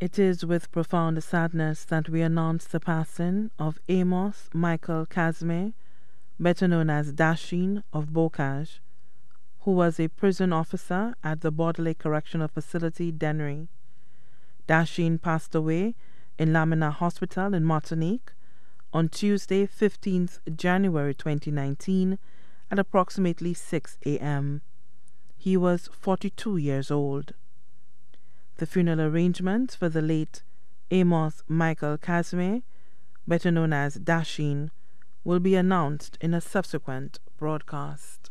It is with profound sadness that we announce the passing of Amos Michael Casme, better known as Dashin of Bocage, who was a prison officer at the Bodley Correctional Facility, Denry. Dashin passed away in Lamina Hospital in Martinique on Tuesday, 15th January 2019, at approximately 6 a.m. He was 42 years old the funeral arrangements for the late Amos Michael Casimir, better known as Dashin, will be announced in a subsequent broadcast.